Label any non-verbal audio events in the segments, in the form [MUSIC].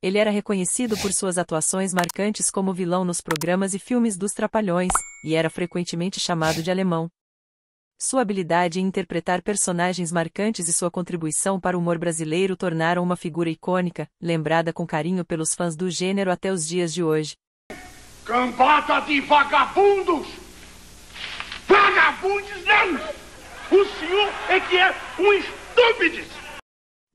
Ele era reconhecido por suas atuações marcantes como vilão nos programas e filmes dos Trapalhões, e era frequentemente chamado de alemão. Sua habilidade em interpretar personagens marcantes e sua contribuição para o humor brasileiro tornaram uma figura icônica, lembrada com carinho pelos fãs do gênero até os dias de hoje. Cambada de vagabundos! Vagabundos não! O senhor é que é um estúpido!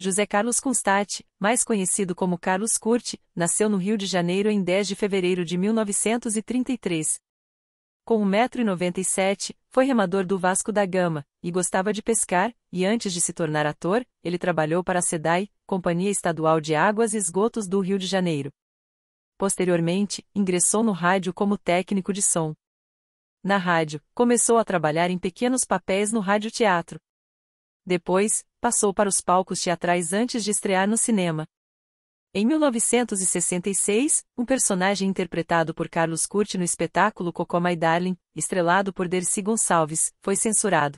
José Carlos Constate, mais conhecido como Carlos Curti, nasceu no Rio de Janeiro em 10 de fevereiro de 1933. Com 1,97m, foi remador do Vasco da Gama, e gostava de pescar, e antes de se tornar ator, ele trabalhou para a SEDAI, Companhia Estadual de Águas e Esgotos do Rio de Janeiro. Posteriormente, ingressou no rádio como técnico de som. Na rádio, começou a trabalhar em pequenos papéis no teatro. Depois, passou para os palcos teatrais antes de estrear no cinema. Em 1966, um personagem interpretado por Carlos Curti no espetáculo Cocô My Darling, estrelado por Dercy Gonçalves, foi censurado.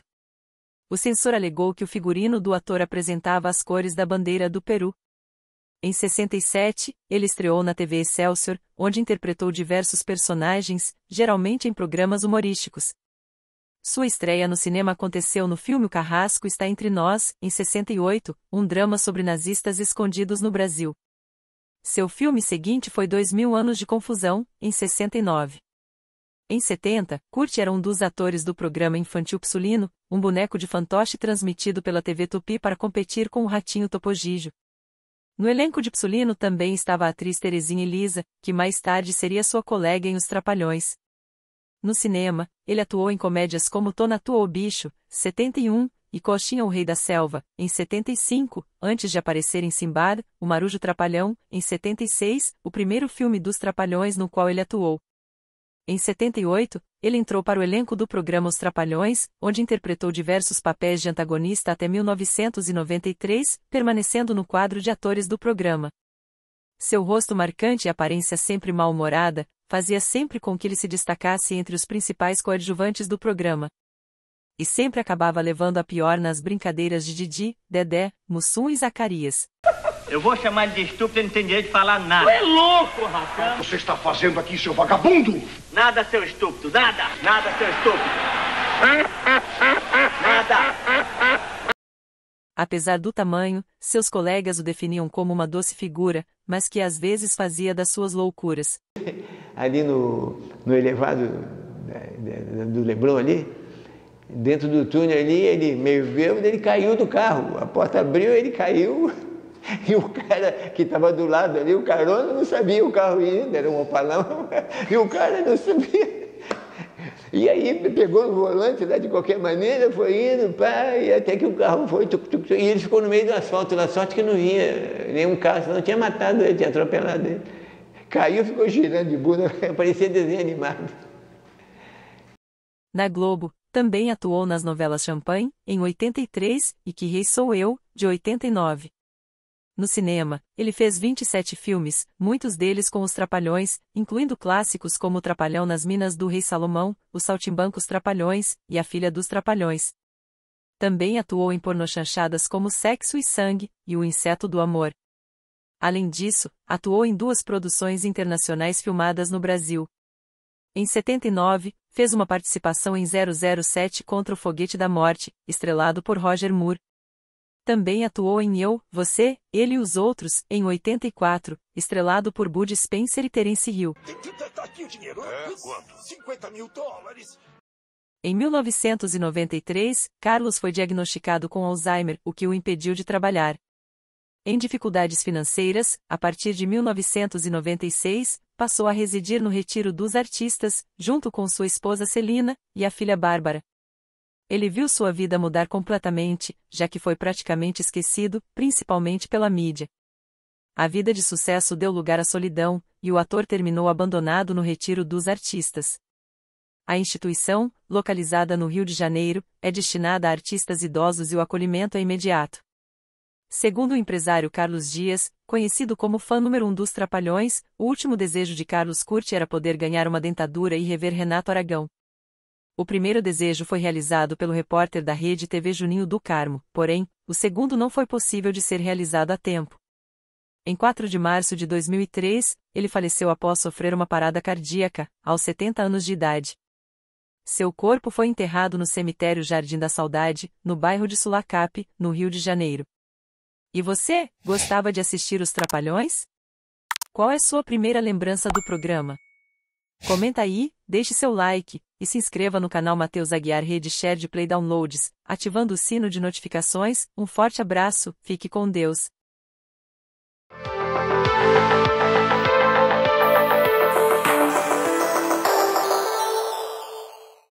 O censor alegou que o figurino do ator apresentava as cores da bandeira do Peru. Em 67, ele estreou na TV Excelsior, onde interpretou diversos personagens, geralmente em programas humorísticos, sua estreia no cinema aconteceu no filme O Carrasco Está Entre Nós, em 68, um drama sobre nazistas escondidos no Brasil. Seu filme seguinte foi Dois Mil Anos de Confusão, em 69. Em 70, Kurt era um dos atores do programa infantil Psulino, um boneco de fantoche transmitido pela TV Tupi para competir com o ratinho Topogijo. No elenco de Psulino também estava a atriz Terezinha Elisa, que mais tarde seria sua colega em Os Trapalhões. No cinema, ele atuou em comédias como Tonatuou o Bicho, 71, e Coxinha o Rei da Selva, em 75, antes de aparecer em Simbad, O Marujo Trapalhão, em 76, o primeiro filme dos Trapalhões no qual ele atuou. Em 78, ele entrou para o elenco do programa Os Trapalhões, onde interpretou diversos papéis de antagonista até 1993, permanecendo no quadro de atores do programa. Seu rosto marcante e aparência sempre mal-humorada, fazia sempre com que ele se destacasse entre os principais coadjuvantes do programa. E sempre acabava levando a pior nas brincadeiras de Didi, Dedé, Mussum e Zacarias. Eu vou chamar ele de estúpido, ele não tem direito de falar nada. é louco, rapaz! O que você está fazendo aqui, seu vagabundo? Nada, seu estúpido, nada! Nada, seu estúpido! Hã? Apesar do tamanho, seus colegas o definiam como uma doce figura, mas que às vezes fazia das suas loucuras. [LAUGHS] Ali no, no elevado né, do Leblon ali, dentro do túnel ali, ele meio bêbado, ele caiu do carro. A porta abriu, ele caiu. [LAUGHS] E o cara que estava do lado ali, o carona, não sabia o carro ainda, era um opalão. [LAUGHS] E o cara não sabia. E aí pegou no volante lá né, de qualquer maneira, foi indo, pá, e até que o carro foi. Tuc, tuc, tuc, e ele ficou no meio do asfalto, na sorte que não vinha nenhum carro, não tinha matado ele, tinha atropelado ele. Caiu, ficou girando de bunda, [LAUGHS] parecia desenho animado. Na Globo, também atuou nas novelas Champagne em 83, e Que Rei Sou Eu, de 89. No cinema, ele fez 27 filmes, muitos deles com os Trapalhões, incluindo clássicos como O Trapalhão nas Minas do Rei Salomão, O Saltimbancos Trapalhões e A Filha dos Trapalhões. Também atuou em pornochanchadas como Sexo e Sangue e O Inseto do Amor. Além disso, atuou em duas produções internacionais filmadas no Brasil. Em 79, fez uma participação em 007 contra o Foguete da Morte, estrelado por Roger Moore, também atuou em Eu, Você, Ele e os Outros, em 84, estrelado por Bud Spencer e Terence Hill. Tá aqui o dinheiro. É, quanto? 50 mil dólares. Em 1993, Carlos foi diagnosticado com Alzheimer, o que o impediu de trabalhar. Em dificuldades financeiras, a partir de 1996, passou a residir no Retiro dos Artistas, junto com sua esposa Celina e a filha Bárbara. Ele viu sua vida mudar completamente, já que foi praticamente esquecido, principalmente pela mídia. A vida de sucesso deu lugar à solidão, e o ator terminou abandonado no retiro dos artistas. A instituição, localizada no Rio de Janeiro, é destinada a artistas idosos e o acolhimento é imediato. Segundo o empresário Carlos Dias, conhecido como fã número um dos Trapalhões, o último desejo de Carlos Curti era poder ganhar uma dentadura e rever Renato Aragão. O primeiro desejo foi realizado pelo repórter da Rede TV Juninho do Carmo, porém, o segundo não foi possível de ser realizado a tempo. Em 4 de março de 2003, ele faleceu após sofrer uma parada cardíaca, aos 70 anos de idade. Seu corpo foi enterrado no cemitério Jardim da Saudade, no bairro de Sulacap, no Rio de Janeiro. E você, gostava de assistir Os Trapalhões? Qual é sua primeira lembrança do programa? Comenta aí, Deixe seu like e se inscreva no canal Mateus Aguiar Rede Share de Play Downloads, ativando o sino de notificações. Um forte abraço, fique com Deus